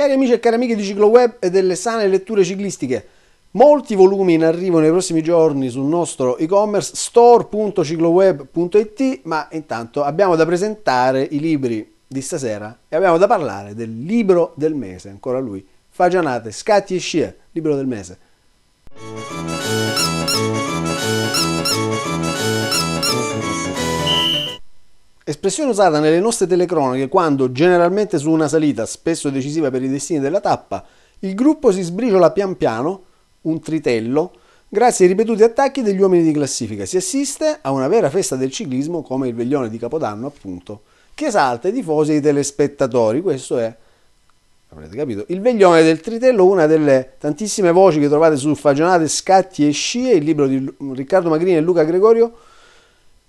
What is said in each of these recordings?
Cari amici e cari amiche di CicloWeb e delle sane letture ciclistiche, molti volumi in arrivo nei prossimi giorni sul nostro e-commerce store.cicloweb.it, ma intanto abbiamo da presentare i libri di stasera e abbiamo da parlare del libro del mese, ancora lui, Fagianate, Scatti e Scie, libro del mese. Thank you. Espressione usata nelle nostre telecronache quando, generalmente su una salita, spesso decisiva per i destini della tappa, il gruppo si sbriciola pian piano, un tritello, grazie ai ripetuti attacchi degli uomini di classifica. Si assiste a una vera festa del ciclismo, come il veglione di Capodanno, appunto, che esalta i tifosi e i telespettatori. Questo è, avrete capito, il veglione del tritello, una delle tantissime voci che trovate su Fagionate, Scatti e Scie, il libro di Riccardo Magrini e Luca Gregorio,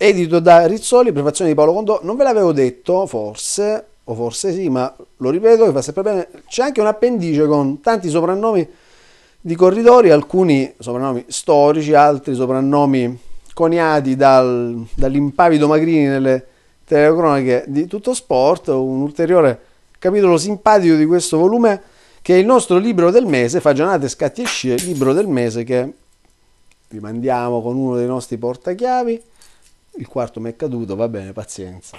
edito da Rizzoli, prefazione di Paolo Condò. Non ve l'avevo detto, forse, o forse sì, ma lo ripeto che fa sempre bene. C'è anche un appendice con tanti soprannomi di corridori, alcuni soprannomi storici, altri soprannomi coniati dal, dall'impavido Magrini nelle telecronache di tutto sport, un ulteriore capitolo simpatico di questo volume che è il nostro libro del mese, Fagionate, Scatti e Scie, libro del mese che vi mandiamo con uno dei nostri portachiavi il quarto mi è caduto, va bene, pazienza.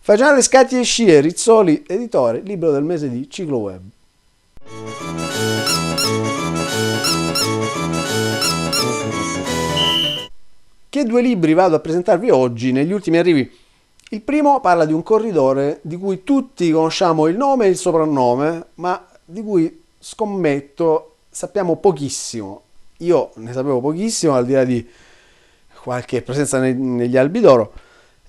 Fagiano Scatti e Scie, Rizzoli, editore, libro del mese di Ciclo Web. Che due libri vado a presentarvi oggi negli ultimi arrivi? Il primo parla di un corridore di cui tutti conosciamo il nome e il soprannome, ma di cui scommetto sappiamo pochissimo. Io ne sapevo pochissimo, al di là di qualche presenza neg- negli albi d'oro,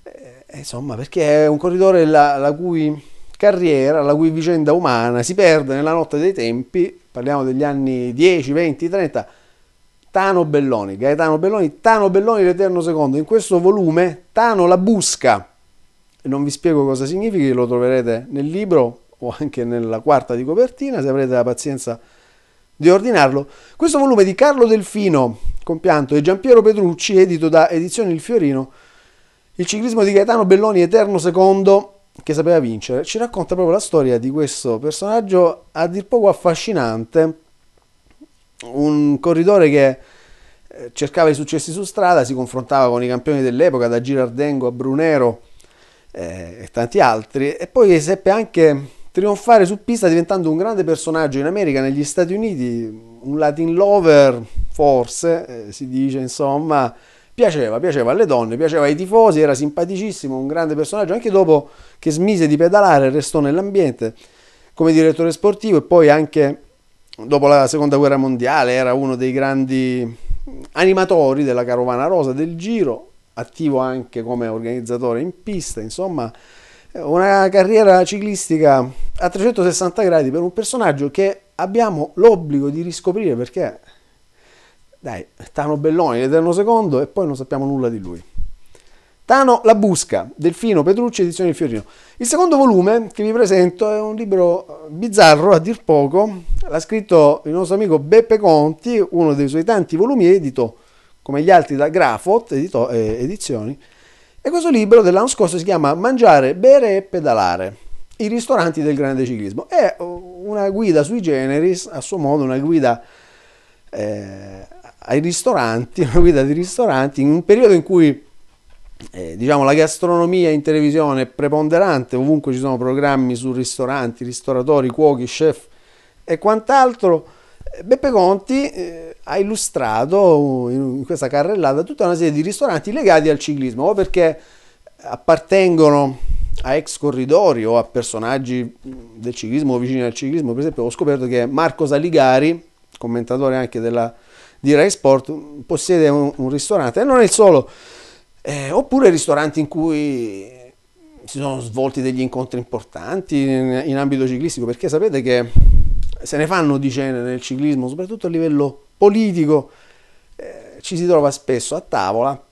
eh, eh, insomma perché è un corridore la, la cui carriera, la cui vicenda umana si perde nella notte dei tempi, parliamo degli anni 10, 20, 30, Tano Belloni, Gaetano Belloni, Tano Belloni l'Eterno Secondo, in questo volume Tano la busca, non vi spiego cosa significhi, lo troverete nel libro o anche nella quarta di copertina, se avrete la pazienza di ordinarlo. Questo volume di Carlo Delfino, compianto di Giampiero Petrucci, edito da Edizioni Il Fiorino, il ciclismo di Gaetano Belloni, eterno secondo che sapeva vincere, ci racconta proprio la storia di questo personaggio a dir poco affascinante, un corridore che eh, cercava i successi su strada, si confrontava con i campioni dell'epoca, da Girardengo a Brunero eh, e tanti altri, e poi seppe anche trionfare su pista diventando un grande personaggio in America, negli Stati Uniti, un Latin lover, forse, eh, si dice insomma, piaceva, piaceva alle donne, piaceva ai tifosi, era simpaticissimo, un grande personaggio, anche dopo che smise di pedalare restò nell'ambiente come direttore sportivo e poi anche dopo la seconda guerra mondiale era uno dei grandi animatori della carovana rosa del giro, attivo anche come organizzatore in pista, insomma una carriera ciclistica a 360 gradi per un personaggio che abbiamo l'obbligo di riscoprire perché dai, Tano Belloni, l'Eterno Secondo, e poi non sappiamo nulla di lui. Tano La Busca, Delfino Petrucci, edizione di Fiorino. Il secondo volume che vi presento è un libro bizzarro a dir poco, l'ha scritto il nostro amico Beppe Conti, uno dei suoi tanti volumi edito come gli altri da Grafot edito, eh, Edizioni. E questo libro dell'anno scorso si chiama Mangiare, bere e pedalare, i ristoranti del grande ciclismo. È una guida sui generis, a suo modo una guida eh, ai ristoranti, una guida di ristoranti, in un periodo in cui eh, diciamo, la gastronomia in televisione è preponderante, ovunque ci sono programmi su ristoranti, ristoratori, cuochi, chef e quant'altro, eh, Beppe Conti eh, ha illustrato in questa carrellata tutta una serie di ristoranti legati al ciclismo, o perché appartengono a ex corridori o a personaggi mm, del ciclismo o vicini al ciclismo, per esempio ho scoperto che Marco Saligari, commentatore anche della di Rai Sport possiede un, un ristorante, e non è il solo, eh, oppure ristoranti in cui si sono svolti degli incontri importanti in, in ambito ciclistico, perché sapete che se ne fanno di cene nel ciclismo, soprattutto a livello politico, eh, ci si trova spesso a tavola,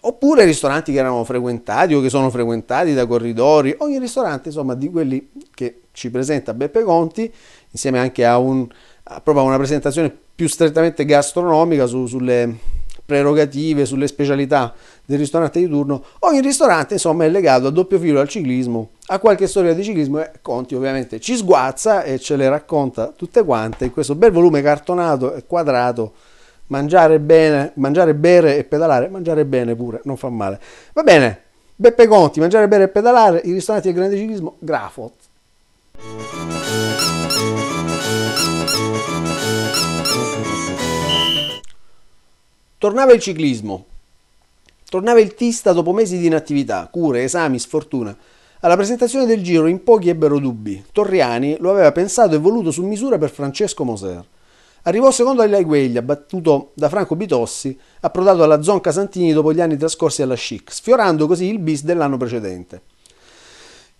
oppure ristoranti che erano frequentati o che sono frequentati da corridori, ogni ristorante insomma di quelli che ci presenta Beppe Conti, insieme anche a un proprio una presentazione più strettamente gastronomica su, sulle prerogative, sulle specialità del ristorante di turno, ogni ristorante insomma è legato a doppio filo al ciclismo, a qualche storia di ciclismo e eh, Conti ovviamente ci sguazza e ce le racconta tutte quante in questo bel volume cartonato e quadrato mangiare bene, mangiare bere e pedalare, mangiare bene pure, non fa male. Va bene, Beppe Conti, mangiare bere e pedalare, i ristoranti del grande ciclismo, Grafot. Tornava il ciclismo. Tornava il tista dopo mesi di inattività, cure, esami, sfortuna. Alla presentazione del giro in pochi ebbero dubbi. Torriani lo aveva pensato e voluto su misura per Francesco Moser. Arrivò secondo alle Gueglia, battuto da Franco Bitossi, approdato alla Zonca Santini dopo gli anni trascorsi alla Chic, sfiorando così il bis dell'anno precedente.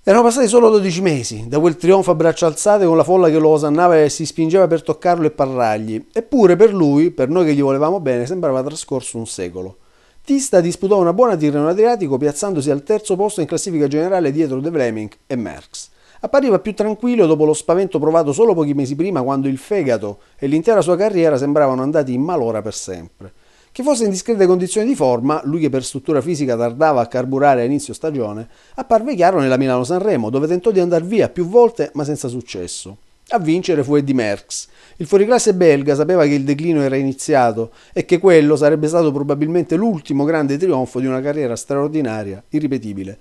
Erano passati solo 12 mesi da quel trionfo a braccia alzate con la folla che lo osannava e si spingeva per toccarlo e parlargli. Eppure per lui, per noi che gli volevamo bene, sembrava trascorso un secolo. Tista disputò una buona tirreno Adriatico piazzandosi al terzo posto in classifica generale dietro De Vleming e Merckx. Appariva più tranquillo dopo lo spavento provato solo pochi mesi prima quando il fegato e l'intera sua carriera sembravano andati in malora per sempre che fosse in discrete condizioni di forma, lui che per struttura fisica tardava a carburare a inizio stagione, apparve chiaro nella Milano-Sanremo, dove tentò di andare via più volte ma senza successo. A vincere fu Eddie Merckx. Il fuoriclasse belga sapeva che il declino era iniziato e che quello sarebbe stato probabilmente l'ultimo grande trionfo di una carriera straordinaria, irripetibile.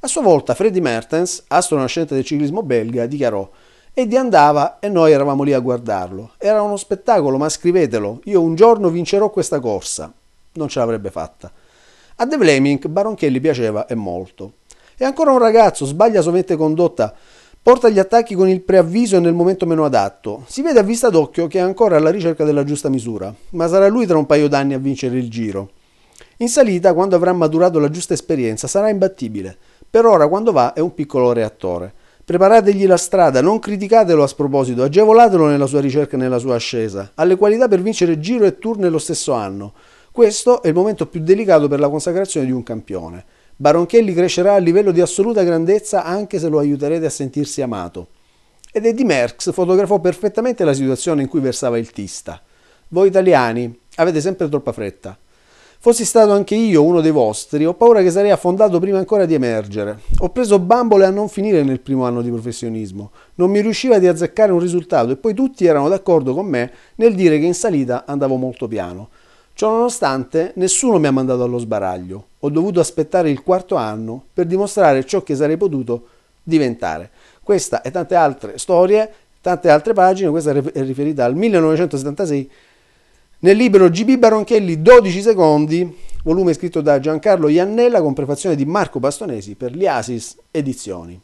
A sua volta Freddy Mertens, astro nascente del ciclismo belga, dichiarò Eddie andava e noi eravamo lì a guardarlo. Era uno spettacolo, ma scrivetelo, io un giorno vincerò questa corsa. Non ce l'avrebbe fatta. A De Vleming Baronchelli piaceva e molto. È ancora un ragazzo, sbaglia sovente condotta, porta gli attacchi con il preavviso e nel momento meno adatto. Si vede a vista d'occhio che è ancora alla ricerca della giusta misura, ma sarà lui tra un paio d'anni a vincere il giro. In salita, quando avrà maturato la giusta esperienza, sarà imbattibile. Per ora, quando va, è un piccolo reattore. Preparategli la strada, non criticatelo a sproposito, agevolatelo nella sua ricerca e nella sua ascesa. Ha le qualità per vincere giro e tour nello stesso anno. Questo è il momento più delicato per la consacrazione di un campione. Baronchelli crescerà a livello di assoluta grandezza anche se lo aiuterete a sentirsi amato. Ed Eddie Merckx fotografò perfettamente la situazione in cui versava il tista. Voi italiani avete sempre troppa fretta. Fossi stato anche io uno dei vostri, ho paura che sarei affondato prima ancora di emergere. Ho preso bambole a non finire nel primo anno di professionismo. Non mi riusciva di azzeccare un risultato e poi tutti erano d'accordo con me nel dire che in salita andavo molto piano. Ciononostante, nessuno mi ha mandato allo sbaraglio. Ho dovuto aspettare il quarto anno per dimostrare ciò che sarei potuto diventare. Questa e tante altre storie, tante altre pagine, questa è riferita al 1976 nel libro GB Baronchelli 12 secondi, volume scritto da Giancarlo Iannella con prefazione di Marco Bastonesi per Liasis Edizioni.